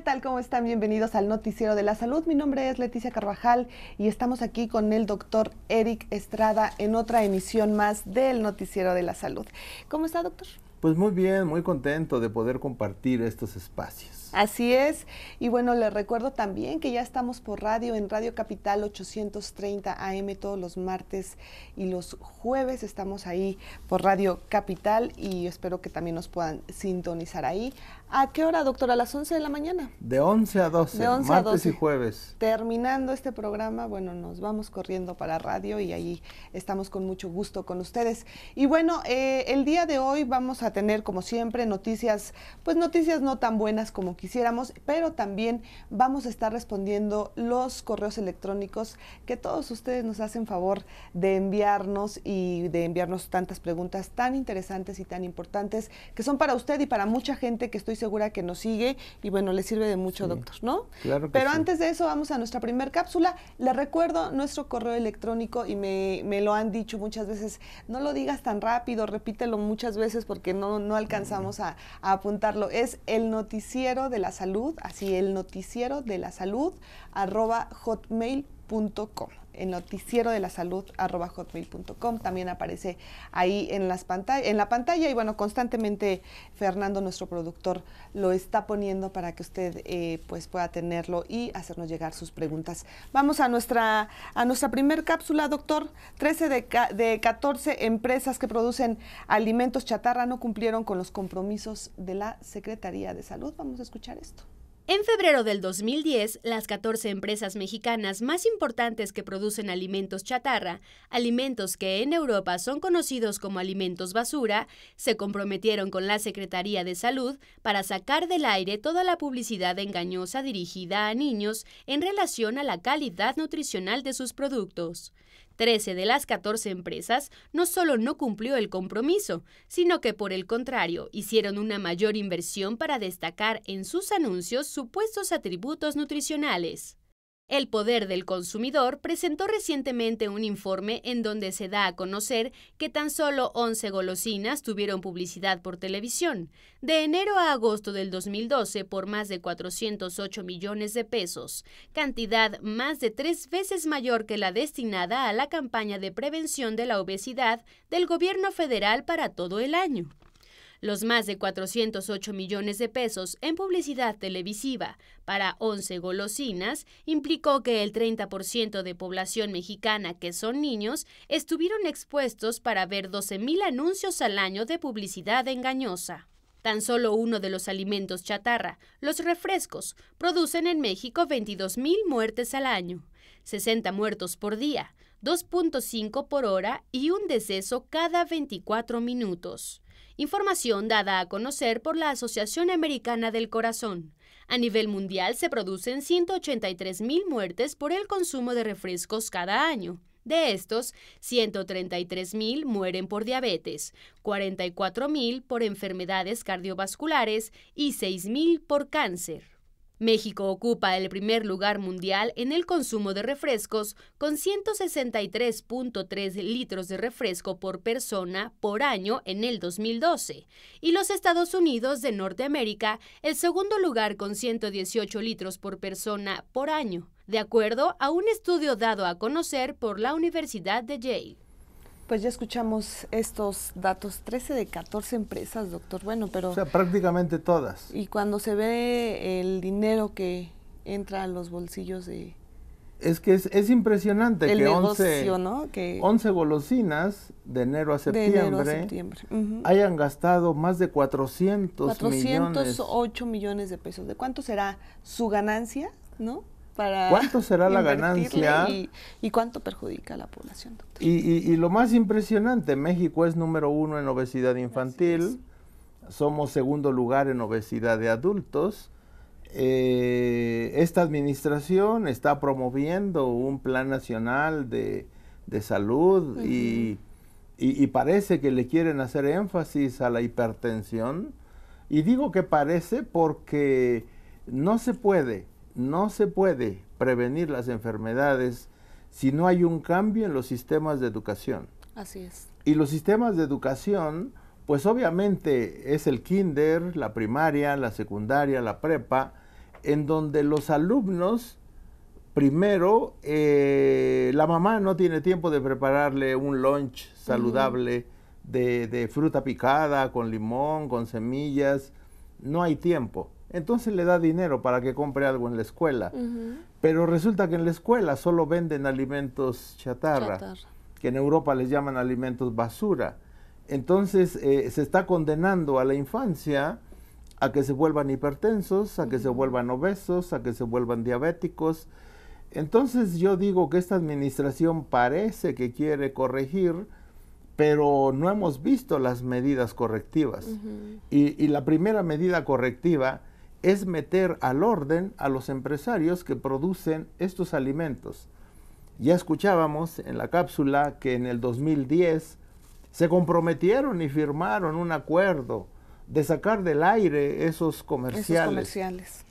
¿qué tal? ¿Cómo están? Bienvenidos al Noticiero de la Salud. Mi nombre es Leticia Carvajal y estamos aquí con el doctor Eric Estrada en otra emisión más del Noticiero de la Salud. ¿Cómo está, doctor? Pues muy bien, muy contento de poder compartir estos espacios. Así es. Y bueno, les recuerdo también que ya estamos por radio en Radio Capital 830 AM todos los martes y los jueves. Estamos ahí por Radio Capital y espero que también nos puedan sintonizar ahí. ¿A qué hora, doctora? ¿A las 11 de la mañana? De 11 a 12. martes y jueves. Terminando este programa, bueno, nos vamos corriendo para radio y ahí estamos con mucho gusto con ustedes. Y bueno, eh, el día de hoy vamos a tener, como siempre, noticias, pues noticias no tan buenas como quisiéramos, pero también vamos a estar respondiendo los correos electrónicos que todos ustedes nos hacen favor de enviarnos y de enviarnos tantas preguntas tan interesantes y tan importantes que son para usted y para mucha gente que estoy segura que nos sigue y bueno, le sirve de mucho, doctor, ¿no? Pero antes de eso vamos a nuestra primer cápsula. Le recuerdo nuestro correo electrónico y me, me, lo han dicho muchas veces, no lo digas tan rápido, repítelo muchas veces porque no, no alcanzamos a, a apuntarlo. Es el noticiero de la salud, así el noticiero de la salud, arroba hotmail el noticiero de la salud hotmail.com también aparece ahí en las en la pantalla y bueno constantemente Fernando nuestro productor lo está poniendo para que usted eh, pues pueda tenerlo y hacernos llegar sus preguntas vamos a nuestra a nuestra primer cápsula doctor 13 de, de 14 empresas que producen alimentos chatarra no cumplieron con los compromisos de la Secretaría de Salud vamos a escuchar esto en febrero del 2010, las 14 empresas mexicanas más importantes que producen alimentos chatarra, alimentos que en Europa son conocidos como alimentos basura, se comprometieron con la Secretaría de Salud para sacar del aire toda la publicidad engañosa dirigida a niños en relación a la calidad nutricional de sus productos. 13 de las 14 empresas no solo no cumplió el compromiso, sino que por el contrario hicieron una mayor inversión para destacar en sus anuncios supuestos atributos nutricionales. El Poder del Consumidor presentó recientemente un informe en donde se da a conocer que tan solo 11 golosinas tuvieron publicidad por televisión, de enero a agosto del 2012 por más de 408 millones de pesos, cantidad más de tres veces mayor que la destinada a la campaña de prevención de la obesidad del gobierno federal para todo el año los más de 408 millones de pesos en publicidad televisiva para 11 golosinas implicó que el 30% de población mexicana que son niños estuvieron expuestos para ver 12.000 anuncios al año de publicidad engañosa. Tan solo uno de los alimentos chatarra, los refrescos, producen en México 22.000 muertes al año, 60 muertos por día, 2.5 por hora y un deceso cada 24 minutos información dada a conocer por la Asociación Americana del Corazón. A nivel mundial se producen 183.000 muertes por el consumo de refrescos cada año. De estos, 133.000 mueren por diabetes, 44.000 por enfermedades cardiovasculares y 6.000 por cáncer. México ocupa el primer lugar mundial en el consumo de refrescos, con 163.3 litros de refresco por persona por año en el 2012, y los Estados Unidos de Norteamérica el segundo lugar con 118 litros por persona por año, de acuerdo a un estudio dado a conocer por la Universidad de Yale. Pues ya escuchamos estos datos, 13 de 14 empresas, doctor. Bueno, pero... O sea, prácticamente todas. Y cuando se ve el dinero que entra a los bolsillos de... Es que es, es impresionante que, 11, ¿no? que 11 golosinas de enero a septiembre, enero a septiembre. hayan gastado más de 400 408 millones de pesos. ¿De cuánto será su ganancia, no? ¿Cuánto será la ganancia? Y, cuánto perjudica a la población, doctor. Y, lo más impresionante, México es número uno en obesidad infantil, somos segundo lugar en obesidad de adultos. Eh, esta administración está promoviendo un plan nacional de, de salud y, y, y, parece que le quieren hacer énfasis a la hipertensión. Y digo que parece porque no se puede no se puede prevenir las enfermedades si no hay un cambio en los sistemas de educación. Así es. Y los sistemas de educación, pues obviamente es el kinder, la primaria, la secundaria, la prepa, en donde los alumnos, primero, eh, la mamá no tiene tiempo de prepararle un lunch saludable de fruta picada, con limón, con semillas, no hay tiempo entonces le da dinero para que compre algo en la escuela. Pero resulta que en la escuela solo venden alimentos chatarra, que en Europa les llaman alimentos basura. Entonces eh, se está condenando a la infancia a que se vuelvan hipertensos, a que se vuelvan obesos, a que se vuelvan diabéticos. Entonces yo digo que esta administración parece que quiere corregir, pero no hemos visto las medidas correctivas. y, y, la primera medida correctiva es meter al orden a los empresarios que producen estos alimentos. Ya escuchábamos en la cápsula que en el 2010 se comprometieron y firmaron un acuerdo de sacar del aire esos comerciales.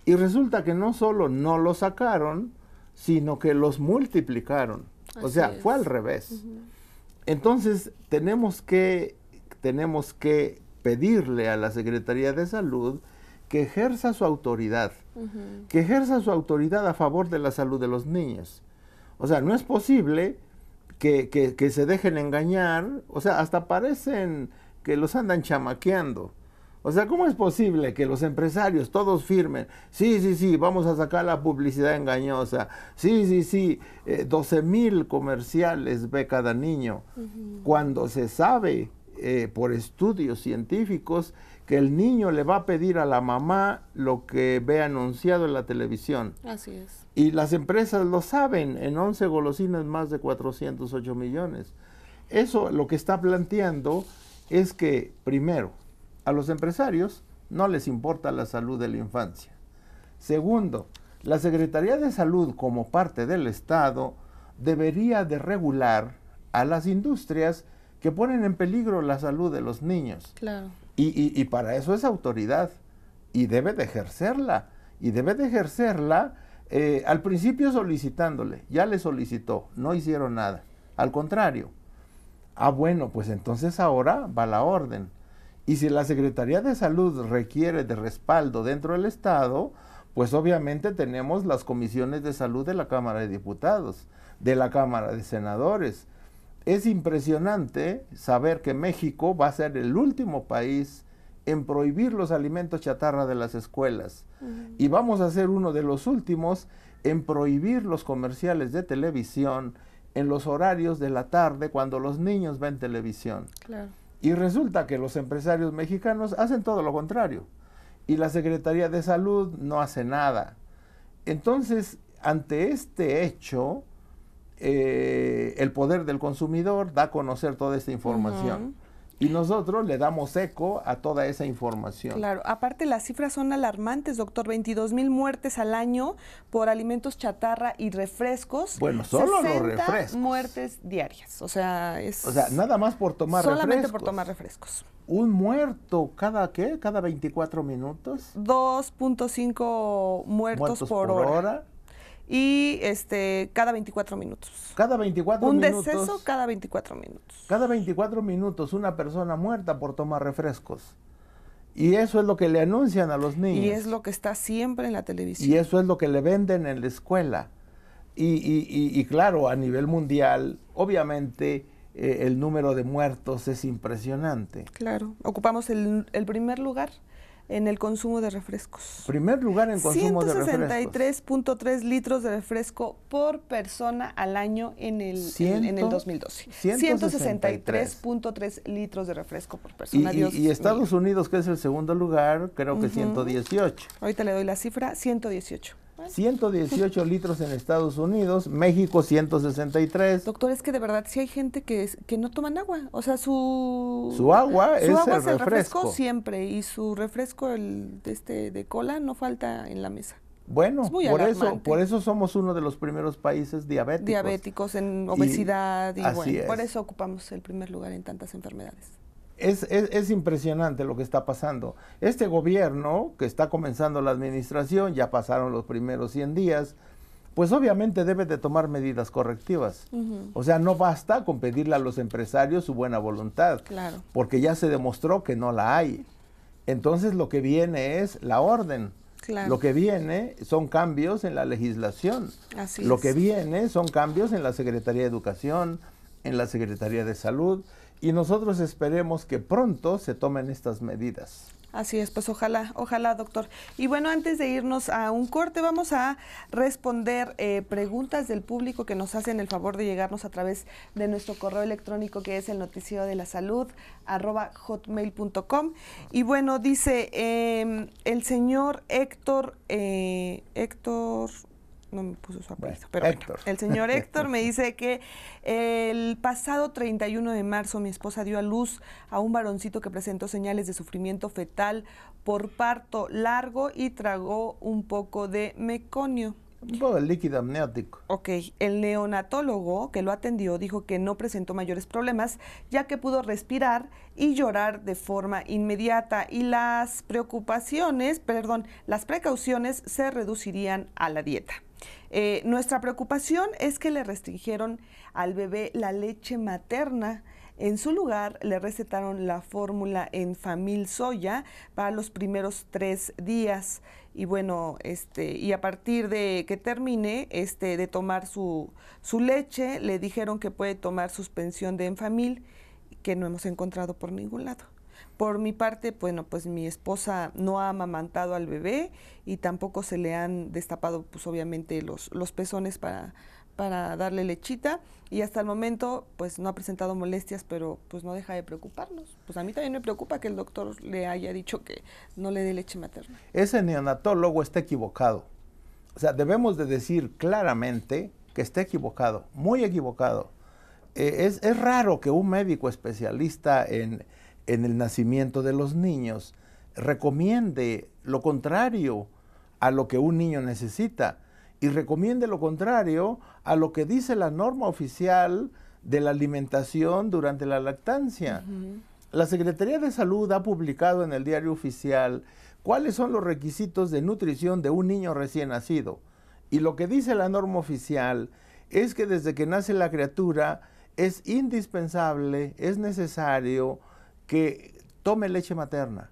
Y resulta que no solo no los sacaron, sino que los multiplicaron. o sea, fue al revés. Entonces, tenemos que, tenemos que pedirle a la Secretaría de Salud que ejerza su autoridad, que ejerza su autoridad a favor de la salud de los niños. O sea, no es posible que, se dejen engañar, o sea, hasta parecen que los andan chamaqueando. O sea, ¿cómo es posible que los empresarios todos firmen? Sí, sí, sí, vamos a sacar la publicidad engañosa. Sí, sí, sí, 12.000 eh, 12 mil comerciales ve cada niño. Cuando se sabe eh, por estudios científicos que el niño le va a pedir a la mamá lo que ve anunciado en la televisión. Así es. Y las empresas lo saben, en 11 golosinas más de 408 millones. Eso lo que está planteando es que, primero, a los empresarios no les importa la salud de la infancia. Segundo, la Secretaría de Salud como parte del Estado debería de regular a las industrias que ponen en peligro la salud de los niños. Claro y, para eso es autoridad y debe de ejercerla. Y debe de ejercerla eh, al principio solicitándole, ya le solicitó, no hicieron nada. Al contrario, ah bueno, pues entonces ahora va la orden. Y si la Secretaría de Salud requiere de respaldo dentro del Estado, pues obviamente tenemos las comisiones de salud de la Cámara de Diputados, de la Cámara de Senadores, es impresionante saber que México va a ser el último país en prohibir los alimentos chatarra de las escuelas. Y vamos a ser uno de los últimos en prohibir los comerciales de televisión en los horarios de la tarde cuando los niños ven televisión. Y resulta que los empresarios mexicanos hacen todo lo contrario. Y la Secretaría de Salud no hace nada. Entonces, ante este hecho, eh, el poder del consumidor da a conocer toda esta información. Y nosotros le damos eco a toda esa información. Claro, aparte las cifras son alarmantes, doctor. 22 mil muertes al año por alimentos chatarra y refrescos. Bueno, solo los refrescos. muertes diarias. O sea, es. O sea, nada más por tomar refrescos. Solamente por tomar refrescos. Un muerto cada qué? Cada 24 minutos. 2.5 muertos, muertos, por, hora y este cada 24 minutos. Cada 24 Un minutos. deceso cada 24 minutos. Cada 24 minutos una persona muerta por tomar refrescos. Y eso es lo que le anuncian a los niños. Y es lo que está siempre en la televisión. Y eso es lo que le venden en la escuela. Y, y, claro, a nivel mundial, obviamente eh, el número de muertos es impresionante. Claro, ocupamos el, el primer lugar en el consumo de refrescos. Primer lugar en consumo de refrescos. 163.3 litros de refresco por persona al año en el, en, el 2012. 163.3 litros de refresco por persona. Y, Estados Unidos, que es el segundo lugar, creo que 118. Ahorita le doy la cifra, 118. 118 litros en Estados Unidos, México 163. Doctor, es que de verdad sí hay gente que, que no toman agua. O sea, su. agua es, el, refresco. siempre y su refresco el, este, de cola no falta en la mesa. Bueno, por eso, por eso somos uno de los primeros países diabéticos. Diabéticos en obesidad y, bueno, por eso ocupamos el primer lugar en tantas enfermedades es, es, impresionante lo que está pasando. Este gobierno, que está comenzando la administración, ya pasaron los primeros 100 días, pues obviamente debe de tomar medidas correctivas. O sea, no basta con pedirle a los empresarios su buena voluntad, claro. porque ya se demostró que no la hay. Entonces lo que viene es la orden. Lo que viene son cambios en la legislación. lo que viene son cambios en la Secretaría de Educación, en la Secretaría de Salud y nosotros esperemos que pronto se tomen estas medidas. Así es, pues ojalá, ojalá, doctor. Y bueno, antes de irnos a un corte, vamos a responder eh, preguntas del público que nos hacen el favor de llegarnos a través de nuestro correo electrónico que es el noticiero de la salud hotmail.com. Y bueno, dice em, el señor Héctor, eh, Héctor no me puso su apellido, pero el señor Héctor me dice que el pasado 31 de marzo mi esposa dio a luz a un varoncito que presentó señales de sufrimiento fetal por parto largo y tragó un poco de meconio. Un poco de líquido amniótico. Ok, el neonatólogo que lo atendió dijo que no presentó mayores problemas ya que pudo respirar y llorar de forma inmediata y las preocupaciones, perdón, las precauciones se reducirían a la dieta. Eh, nuestra preocupación es que le restringieron al bebé la leche materna. En su lugar, le recetaron la fórmula enfamil Soya para los primeros tres días. Y bueno, este, y a partir de que termine este, de tomar su, su leche, le dijeron que puede tomar suspensión de Enfamil, que no hemos encontrado por ningún lado. Por mi parte, bueno, pues mi esposa no ha amamantado al bebé y tampoco se le han destapado, pues obviamente, los, los pezones para, para darle lechita y hasta el momento pues no ha presentado molestias, pero pues no deja de preocuparnos. Pues a mí también me preocupa que el doctor le haya dicho que no le dé leche materna. Ese neonatólogo está equivocado. O sea, debemos de decir claramente que está equivocado, muy equivocado. Eh, es, es raro que un médico especialista en en el nacimiento de los niños recomiende lo contrario a lo que un niño necesita y recomiende lo contrario a lo que dice la norma oficial de la alimentación durante la lactancia. La Secretaría de Salud ha publicado en el diario oficial cuáles son los requisitos de nutrición de un niño recién nacido. Y lo que dice la norma oficial es que desde que nace la criatura es indispensable, es necesario que tome leche materna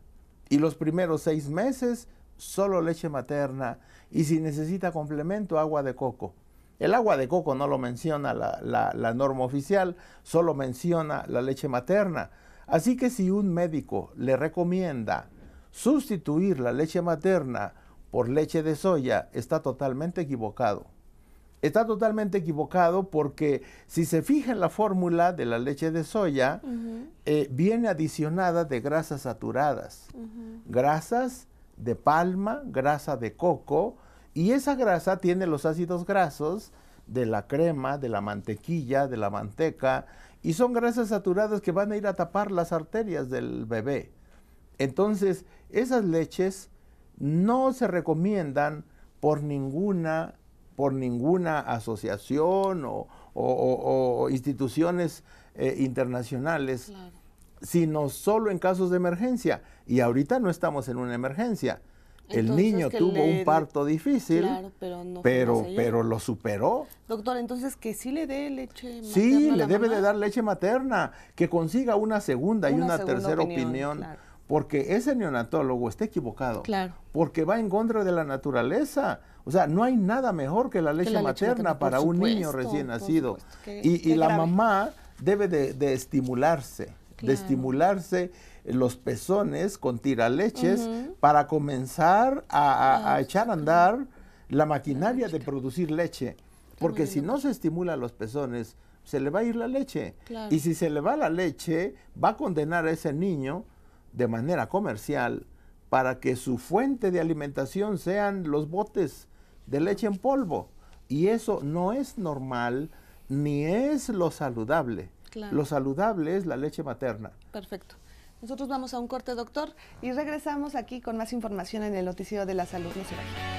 y los primeros seis meses solo leche materna y si necesita complemento agua de coco. El agua de coco no lo menciona la, norma oficial, solo menciona la leche materna. Así que si un médico le recomienda sustituir la leche materna por leche de soya, está totalmente equivocado está totalmente equivocado porque si se fija en la fórmula de la leche de soya, eh, viene adicionada de grasas saturadas, grasas de palma, grasa de coco, y esa grasa tiene los ácidos grasos de la crema, de la mantequilla, de la manteca, y son grasas saturadas que van a ir a tapar las arterias del bebé. Entonces, esas leches no se recomiendan por ninguna por ninguna asociación o, instituciones eh, internacionales, sino solo en casos de emergencia. Y ahorita no estamos en una emergencia. el niño tuvo un parto difícil, pero, pero, lo superó. Doctor, entonces que sí le dé leche materna. Sí, le debe de dar leche materna, que consiga una segunda y una tercera opinión, porque ese neonatólogo está equivocado. Claro. Porque va en contra de la naturaleza. O sea, no hay nada mejor que la leche, materna, para un niño recién nacido. y, la mamá debe de, estimularse, de estimularse los pezones con tiraleches para comenzar a, ah, echar a andar la maquinaria de producir leche. Porque si no se estimula los pezones, se le va a ir la leche. Y si se le va la leche, va a condenar a ese niño de manera comercial para que su fuente de alimentación sean los botes de leche en polvo. Y eso no es normal ni es lo saludable. Lo saludable es la leche materna. Perfecto. Nosotros vamos a un corte, doctor, y regresamos aquí con más información en el Noticiero de la Salud. Nacional.